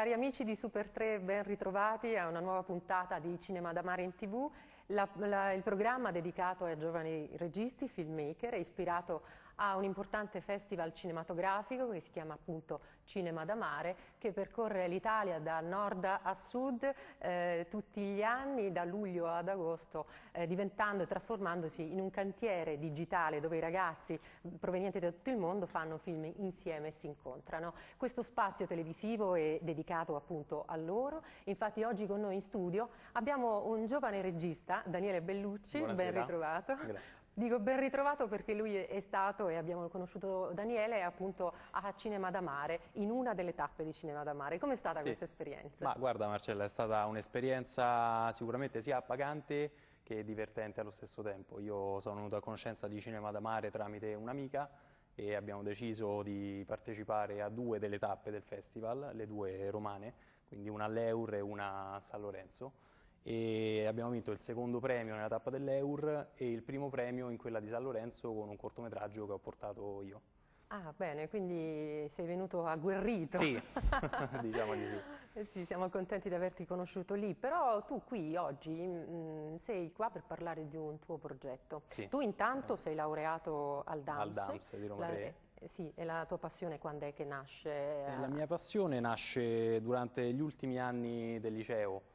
Cari amici di Super 3, ben ritrovati a una nuova puntata di Cinema da Mare in TV. La, la, il programma dedicato ai giovani registi, filmmaker, è ispirato a un importante festival cinematografico che si chiama appunto Cinema da Mare, che percorre l'Italia da nord a sud eh, tutti gli anni, da luglio ad agosto, eh, diventando e trasformandosi in un cantiere digitale dove i ragazzi provenienti da tutto il mondo fanno film insieme e si incontrano. Questo spazio televisivo è dedicato appunto a loro, infatti oggi con noi in studio abbiamo un giovane regista, Daniele Bellucci, Buonasera. ben ritrovato. Grazie Dico ben ritrovato perché lui è stato, e abbiamo conosciuto Daniele, appunto a Cinema da Mare, in una delle tappe di Cinema da Mare. Com'è stata sì. questa esperienza? Ma guarda Marcella, è stata un'esperienza sicuramente sia appagante che divertente allo stesso tempo. Io sono venuto a conoscenza di Cinema da Mare tramite un'amica e abbiamo deciso di partecipare a due delle tappe del festival, le due romane, quindi una all'Eur e una a San Lorenzo e abbiamo vinto il secondo premio nella tappa dell'Eur e il primo premio in quella di San Lorenzo con un cortometraggio che ho portato io. Ah, bene, quindi sei venuto agguerrito. Sì, diciamo di sì. Eh sì, siamo contenti di averti conosciuto lì, però tu qui oggi mh, mm, sei qua per parlare di un tuo progetto. Sì. Tu intanto sei laureato al DAMS. Al DAMS di Roma 3. Eh, sì, e la tua passione quando è che nasce? Eh, la mia passione nasce durante gli ultimi anni del liceo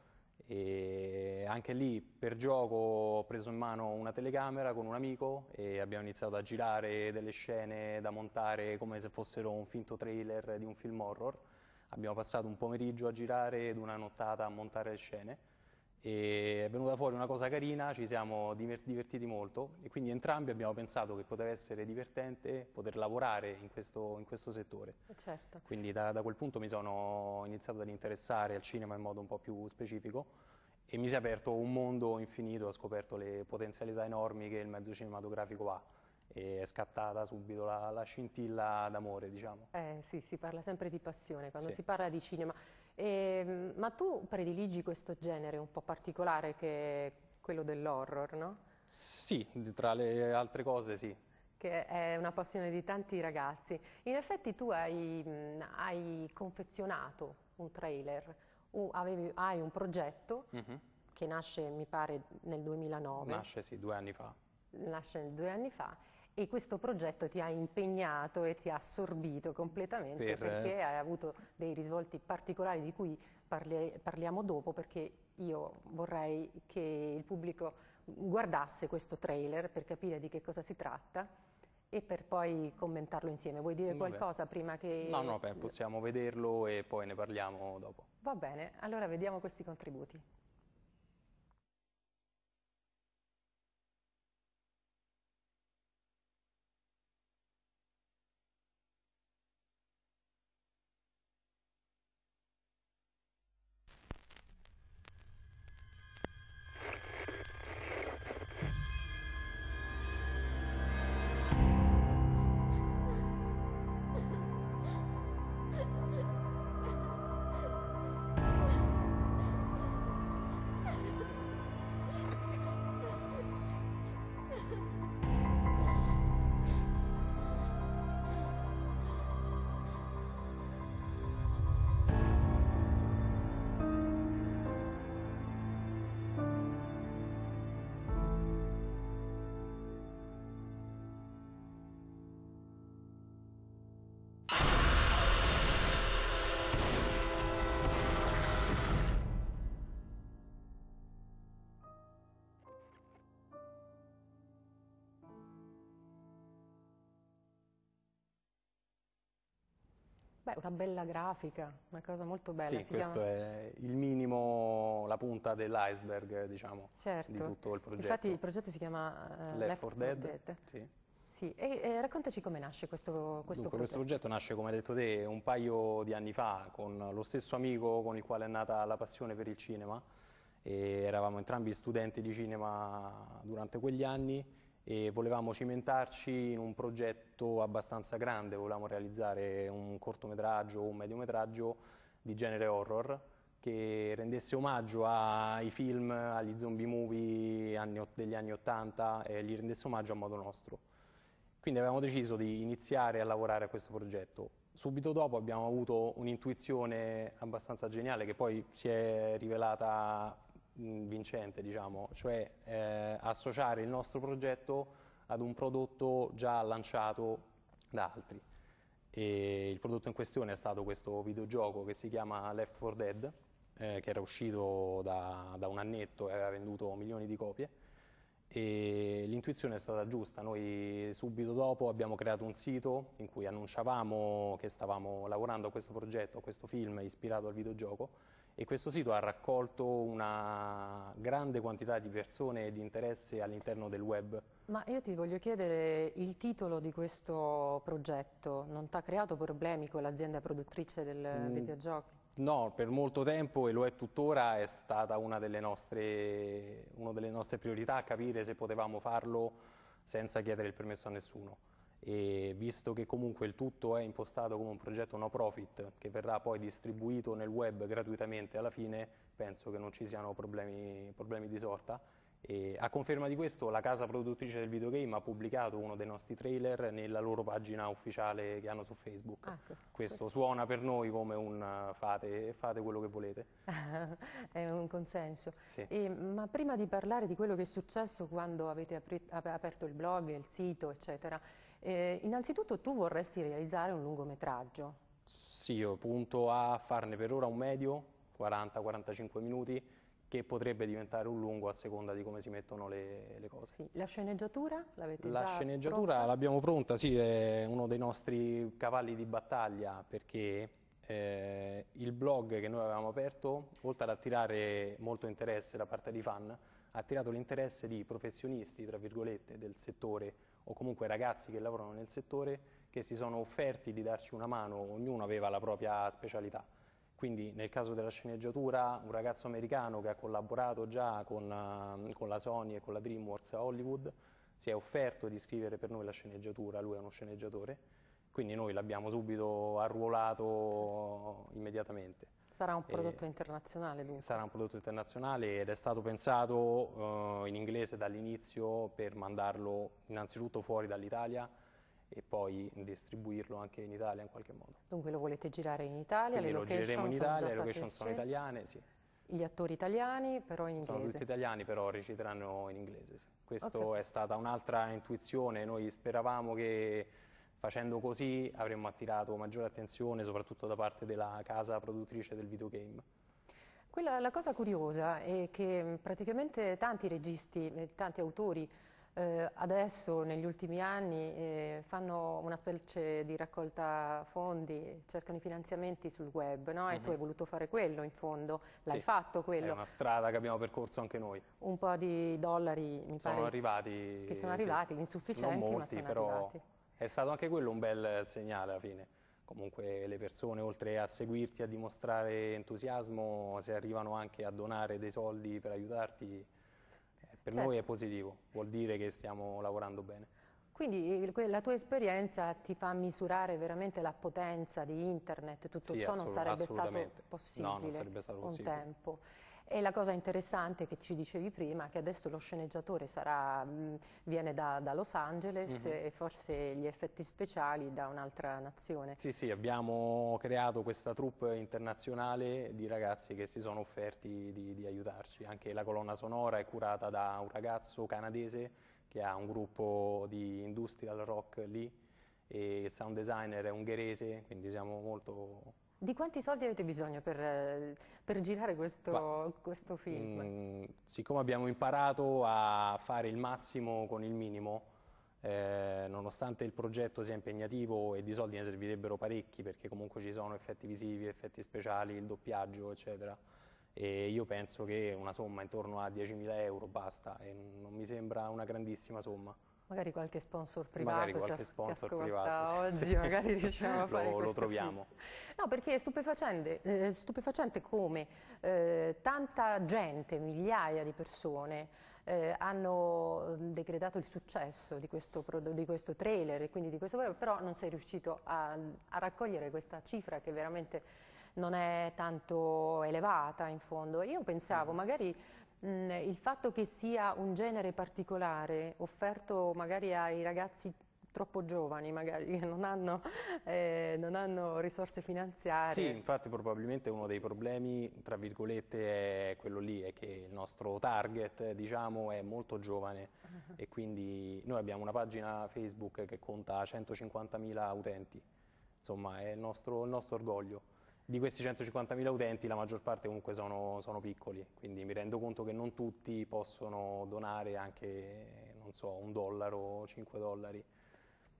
e anche lì per gioco ho preso in mano una telecamera con un amico e abbiamo iniziato a girare delle scene da montare come se fossero un finto trailer di un film horror. Abbiamo passato un pomeriggio a girare ed una nottata a montare le scene e è venuta fuori una cosa carina, ci siamo divertiti molto e quindi entrambi abbiamo pensato che poteva essere divertente poter lavorare in questo, in questo settore. Eh, certo. Quindi da, da, quel punto mi sono iniziato ad interessare al cinema in modo un po' più specifico e mi si è aperto un mondo infinito, ho scoperto le potenzialità enormi che il mezzo cinematografico ha e è scattata subito la, la scintilla d'amore, diciamo. Eh sì, si parla sempre di passione quando sì. si parla di cinema. E, ehm, ma tu prediligi questo genere un po' particolare che è quello dell'horror, no? Sì, tra le altre cose sì che è una passione di tanti ragazzi. In effetti tu hai, mm, hai confezionato un trailer, avevi, hai un progetto mm -hmm. che nasce mi pare nel 2009. Nasce sì, due anni fa. Nasce due anni fa e questo progetto ti ha impegnato e ti ha assorbito completamente per... Eh, perché hai avuto dei risvolti particolari di cui parli parliamo dopo perché io vorrei che il pubblico guardasse questo trailer per capire di che cosa si tratta e per poi commentarlo insieme. Vuoi dire qualcosa Vabbè. prima che... No, no, beh, possiamo vederlo e poi ne parliamo dopo. Va bene, allora vediamo questi contributi. Beh, una bella grafica, una cosa molto bella. Sì, si questo chiama... è il minimo, la punta dell'iceberg, diciamo, certo. di tutto il progetto. Infatti il progetto si chiama uh, Left, 4 Dead. Dead. Sì. Sì. E, e, raccontaci come nasce questo, questo Dunque, progetto. Questo progetto nasce, come hai detto te, un paio di anni fa, con lo stesso amico con il quale è nata la passione per il cinema. E eravamo entrambi studenti di cinema durante quegli anni e volevamo cimentarci in un progetto abbastanza grande, volevamo realizzare un cortometraggio o un mediometraggio di genere horror che rendesse omaggio ai film, agli zombie movie anni, degli anni Ottanta e li rendesse omaggio a modo nostro. Quindi avevamo deciso di iniziare a lavorare a questo progetto. Subito dopo abbiamo avuto un'intuizione abbastanza geniale che poi si è rivelata Mm, vincente, diciamo, cioè eh, associare il nostro progetto ad un prodotto già lanciato da altri. E il prodotto in questione è stato questo videogioco che si chiama Left 4 Dead, eh, che era uscito da, da un annetto e aveva venduto milioni di copie. E l'intuizione è stata giusta, noi subito dopo abbiamo creato un sito in cui annunciavamo che stavamo lavorando a questo progetto, a questo film ispirato al videogioco e questo sito ha raccolto una grande quantità di persone e di interesse all'interno del web. Ma io ti voglio chiedere il titolo di questo progetto, non ti ha creato problemi con l'azienda produttrice del mm, videogioco? No, per molto tempo e lo è tuttora, è stata una delle nostre, una delle nostre priorità capire se potevamo farlo senza chiedere il permesso a nessuno e visto che comunque il tutto è impostato come un progetto no profit che verrà poi distribuito nel web gratuitamente alla fine penso che non ci siano problemi, problemi di sorta e a conferma di questo la casa produttrice del videogame ha pubblicato uno dei nostri trailer nella loro pagina ufficiale che hanno su Facebook. Ah, ecco, questo, questo, suona per noi come un fate, fate quello che volete. è un consenso. Sì. E, ma prima di parlare di quello che è successo quando avete aperto il blog, il sito, eccetera, eh, innanzitutto tu vorresti realizzare un lungometraggio? Sì, io punto a farne per ora un medio, 40-45 minuti che potrebbe diventare un lungo a seconda di come si mettono le, le cose. Sì. La sceneggiatura l'avete La sceneggiatura l'abbiamo pronta, sì, è uno dei nostri cavalli di battaglia perché eh, il blog che noi avevamo aperto, oltre ad attirare molto interesse da parte di fan, ha attirato l'interesse di professionisti, tra virgolette, del settore o comunque ragazzi che lavorano nel settore che si sono offerti di darci una mano, ognuno aveva la propria specialità quindi nel caso della sceneggiatura un ragazzo americano che ha collaborato già con, ehm, con la Sony e con la DreamWorks a Hollywood si è offerto di scrivere per noi la sceneggiatura, lui è uno sceneggiatore quindi noi l'abbiamo subito arruolato sì. immediatamente. Sarà un prodotto e internazionale dunque? Sarà un prodotto internazionale ed è stato pensato uh, in inglese dall'inizio per mandarlo innanzitutto fuori dall'Italia e poi distribuirlo anche in Italia in qualche modo. Dunque lo volete girare in Italia, Quindi le location, lo gireremo in Italia, le location sono italiane, sì. Gli attori italiani però in inglese? Sono tutti italiani però reciteranno in inglese, sì. Questa okay. è stata un'altra intuizione, noi speravamo che facendo così avremmo attirato maggiore attenzione soprattutto da parte della casa produttrice del videogame. Quella, la cosa curiosa è che praticamente tanti registi, eh, tanti autori eh, adesso negli ultimi anni eh, fanno una specie di raccolta fondi, cercano i finanziamenti sul web no? e uh -huh. tu mhm. hai voluto fare quello in fondo, l'hai sì, fatto quello. È una strada che abbiamo percorso anche noi. Un po' di dollari mi sono pare arrivati, che sono arrivati, sì. insufficienti molti, ma sono però arrivati. È stato anche quello un bel segnale alla fine. Comunque le persone oltre a seguirti, a dimostrare entusiasmo, se arrivano anche a donare dei soldi per aiutarti per certo. noi è positivo, vuol dire che stiamo lavorando bene. Quindi la tua esperienza ti fa misurare veramente la potenza di internet, tutto sì, ciò non sarebbe stato possibile no, non sarebbe stato possibile. tempo. E la cosa interessante che ci dicevi prima, è che adesso lo sceneggiatore sarà, mh, viene da, da, Los Angeles mm -hmm. e forse gli effetti speciali da un'altra nazione. Sì, sì, abbiamo creato questa troupe internazionale di ragazzi che si sono offerti di, di aiutarci. Anche la colonna sonora è curata da un ragazzo canadese che ha un gruppo di industrial rock lì e il sound designer è ungherese, quindi siamo molto di quanti soldi avete bisogno per, eh, per girare questo, Ma, questo film? Mm, siccome abbiamo imparato a fare il massimo con il minimo, eh, nonostante il progetto sia impegnativo e di soldi ne servirebbero parecchi perché comunque ci sono effetti visivi, effetti speciali, il doppiaggio eccetera e io penso che una somma intorno a 10.000 euro basta e non mi sembra una grandissima somma. Magari qualche sponsor privato magari qualche sponsor privato, oggi, sì. magari riusciamo a fare lo, troviamo. Film. No, perché è stupefacente, eh, stupefacente come eh, tanta gente, migliaia di persone, eh, hanno mm, decretato il successo di questo, di questo trailer, e quindi di questo, programma, però non sei riuscito a, a raccogliere questa cifra che veramente non è tanto elevata in fondo. Io pensavo, mm. magari Mm, il fatto che sia un genere particolare offerto magari ai ragazzi troppo giovani magari che non hanno, eh, non hanno, risorse finanziarie. Sì, infatti probabilmente uno dei problemi, tra virgolette, è quello lì, è che il nostro target, diciamo, è molto giovane uh -huh. e quindi noi abbiamo una pagina Facebook che conta 150.000 utenti, insomma è il nostro, il nostro orgoglio di questi 150.000 utenti la maggior parte comunque sono, sono, piccoli, quindi mi rendo conto che non tutti possono donare anche, so, un dollaro, o cinque dollari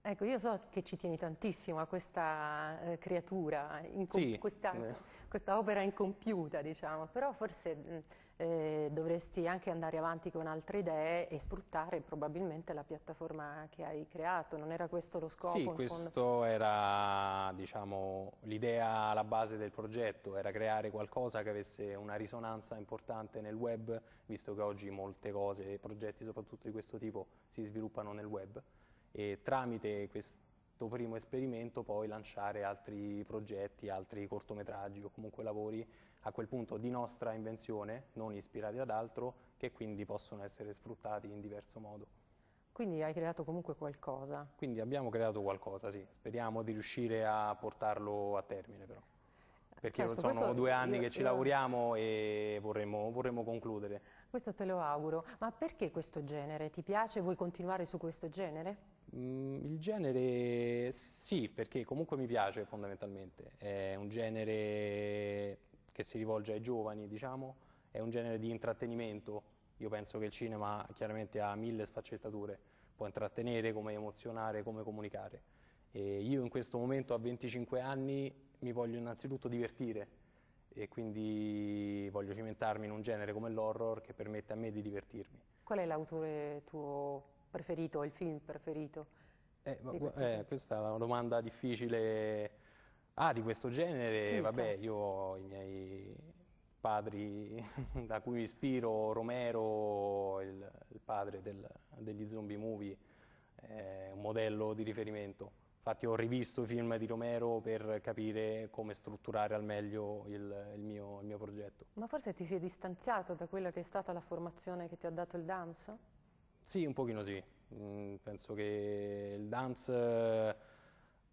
Ecco, io so che ci tieni tantissimo a questa eh, creatura, sì. questa, eh. questa, opera incompiuta, diciamo, però forse mm, eh, dovresti anche andare avanti con altre idee e sfruttare probabilmente la piattaforma che hai creato, non era questo lo scopo? Sì, questo fondo? era diciamo, l'idea alla base del progetto, era creare qualcosa che avesse una risonanza importante nel web, visto che oggi molte cose, progetti soprattutto di questo tipo, si sviluppano nel web e tramite questo primo esperimento poi lanciare altri progetti, altri cortometraggi o comunque lavori a quel punto di nostra invenzione, non ispirati ad altro, che quindi possono essere sfruttati in diverso modo. Quindi hai creato comunque qualcosa. Quindi abbiamo creato qualcosa, sì. Speriamo di riuscire a portarlo a termine però. Perché certo, sono due anni io, che ci io... lavoriamo e vorremmo, vorremmo, concludere. Questo te lo auguro. Ma perché questo genere? Ti piace? Vuoi continuare su questo genere? Mm, il genere sì, perché comunque mi piace fondamentalmente, è un genere che si rivolge ai giovani, diciamo, è un genere di intrattenimento, io penso che il cinema chiaramente ha mille sfaccettature, può intrattenere, come emozionare, come comunicare. E io in questo momento a 25 anni mi voglio innanzitutto divertire e quindi voglio cimentarmi in un genere come l'horror che permette a me di divertirmi. Qual è l'autore tuo preferito, il film preferito? Eh, ma, eh, questa è una domanda difficile. Ah, di questo genere? Sì, Vabbè, certo. io ho i miei padri da cui mi ispiro, Romero, il, il padre del, degli zombie movie, è un modello di riferimento. Infatti ho rivisto i film di Romero per capire come strutturare al meglio il, il, mio, il mio progetto. Ma forse ti sei distanziato da quella che è stata la formazione che ti ha dato il DAMS? Sì, un pochino sì. Mm, penso che il dance, eh,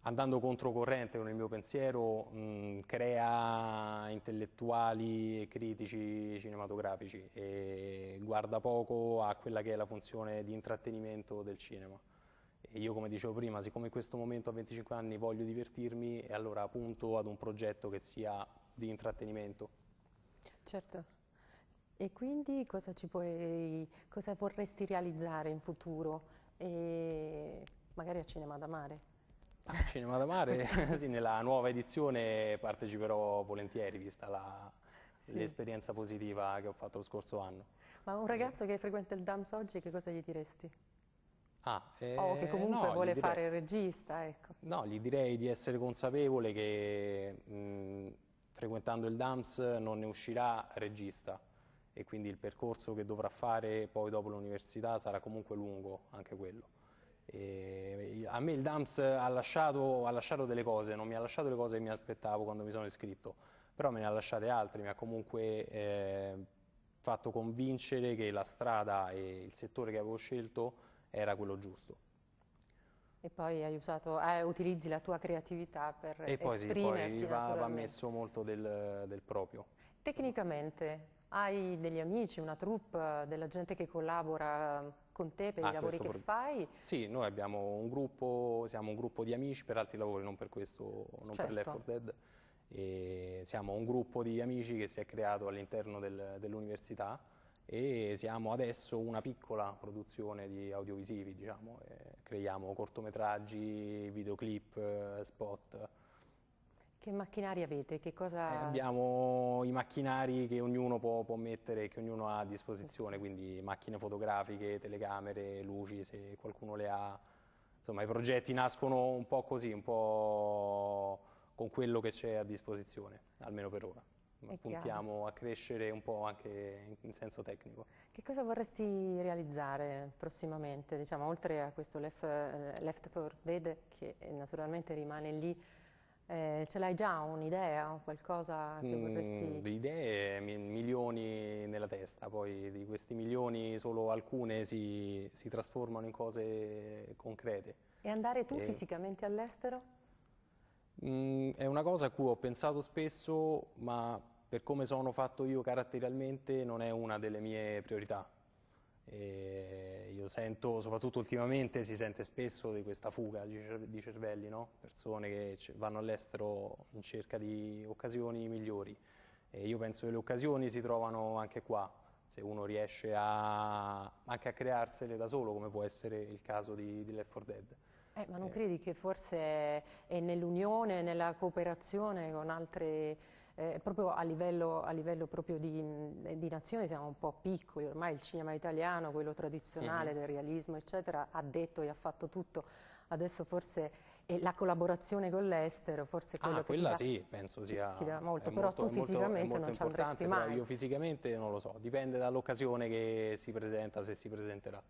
andando controcorrente con il mio pensiero, mm, crea intellettuali e critici cinematografici e guarda poco a quella che è la funzione di intrattenimento del cinema. E io, come dicevo prima, siccome in questo momento a 25 anni voglio divertirmi, allora punto ad un progetto che sia di intrattenimento. Certo. E quindi cosa, puoi, cosa vorresti realizzare in futuro? E magari a Cinema da Mare. A ah, Cinema da Mare? sì, nella nuova edizione parteciperò volentieri, vista la, sì. l'esperienza positiva che ho fatto lo scorso anno. Ma un ragazzo che frequenta il DAMS oggi, che cosa gli diresti? Ah, eh, o che eh, comunque no, vuole direi, fare il regista, ecco. No, gli direi di essere consapevole che mh, frequentando il DAMS non ne uscirà regista e quindi il percorso che dovrà fare poi dopo l'università sarà comunque lungo anche quello. E a me il DAMS ha lasciato, ha lasciato, delle cose, non mi ha lasciato le cose che mi aspettavo quando mi sono iscritto, però me ne ha lasciate altre, mi ha comunque eh, fatto convincere che la strada e il settore che avevo scelto era quello giusto. E poi hai usato, eh, utilizzi la tua creatività per e poi, esprimerti sì, poi va, va messo molto del, del proprio. Tecnicamente, hai degli amici, una troupe, della gente che collabora ehm, con te per ah, i lavori che pro... fai? Sì, noi abbiamo un gruppo, siamo un gruppo di amici per altri lavori, non per questo, non certo. per l'Effort Dead. E siamo un gruppo di amici che si è creato all'interno del, dell'università e siamo adesso una piccola produzione di audiovisivi, diciamo, creiamo cortometraggi, videoclip, eh, spot che macchinari avete? Che cosa... eh, abbiamo i macchinari che ognuno può, può mettere, che ognuno ha a disposizione, quindi macchine fotografiche, telecamere, luci se qualcuno le ha. Insomma i progetti nascono un po' così, un po' con quello che c'è a disposizione, almeno per ora. È puntiamo chiaro. a crescere un po' anche in senso tecnico. Che cosa vorresti realizzare prossimamente? Diciamo, oltre a questo Left, eh, Left 4 Dead che naturalmente rimane lì eh, ce l'hai già un'idea, qualcosa che vorresti... Mm, idee, milioni nella testa, poi di questi milioni solo alcune si, si trasformano in cose concrete. E andare tu e... fisicamente all'estero? Mm, è una cosa a cui ho pensato spesso, ma per come sono fatto io caratterialmente non è una delle mie priorità. E io sento, soprattutto ultimamente, si sente spesso di questa fuga di cervelli, no? persone che vanno all'estero in cerca di occasioni migliori. E io penso che le occasioni si trovano anche qua, se uno riesce a, anche a crearsele da solo, come può essere il caso di, di Left 4 Dead. Eh, ma non eh. credi che forse è nell'unione, nella cooperazione con altri eh, proprio a livello, a livello proprio di, mm, di, nazione siamo un po' piccoli, ormai il cinema italiano, quello tradizionale mm. del realismo eccetera, ha detto e ha fatto tutto, adesso forse e la collaborazione con l'estero forse quello ah, che quella ti dà, sì, penso sia ti dà molto, però molto, tu fisicamente molto, non ci andresti mai io fisicamente non lo so, dipende dall'occasione che si presenta, se si presenterà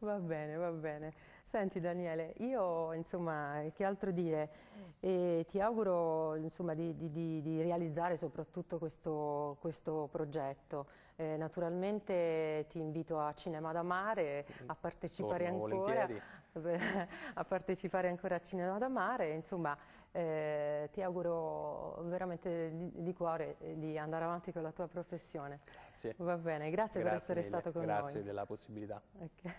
Va bene, va bene. Senti Daniele, io insomma, che altro dire, eh, ti auguro insomma, di, di, di, realizzare soprattutto questo, questo progetto. Eh, naturalmente ti invito a Cinema da Mare, a partecipare, ancora, a partecipare ancora, a Cinema da Mare, insomma eh, ti auguro veramente di, di, cuore eh, di andare avanti con la tua professione. Grazie. Va bene, grazie, grazie per essere mille. stato con grazie noi. Grazie della possibilità. Okay.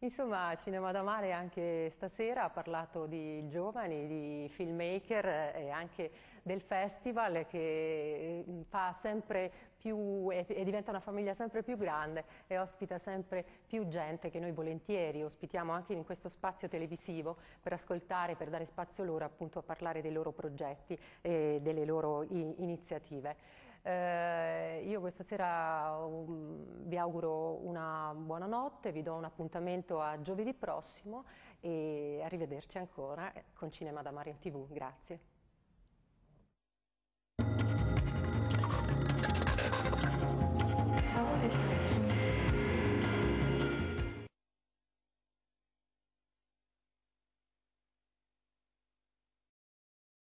Insomma, Cinema da Mare anche stasera ha parlato di giovani, di filmmaker e anche del festival che eh, fa sempre più, e diventa una famiglia sempre più grande e ospita sempre più gente che noi volentieri ospitiamo anche in questo spazio televisivo per ascoltare, per dare spazio loro appunto a parlare dei loro progetti e delle loro iniziative. Eh, io questa sera um, vi auguro una buona notte, vi do un appuntamento a giovedì prossimo e arrivederci ancora con Cinema da Mario TV. Grazie.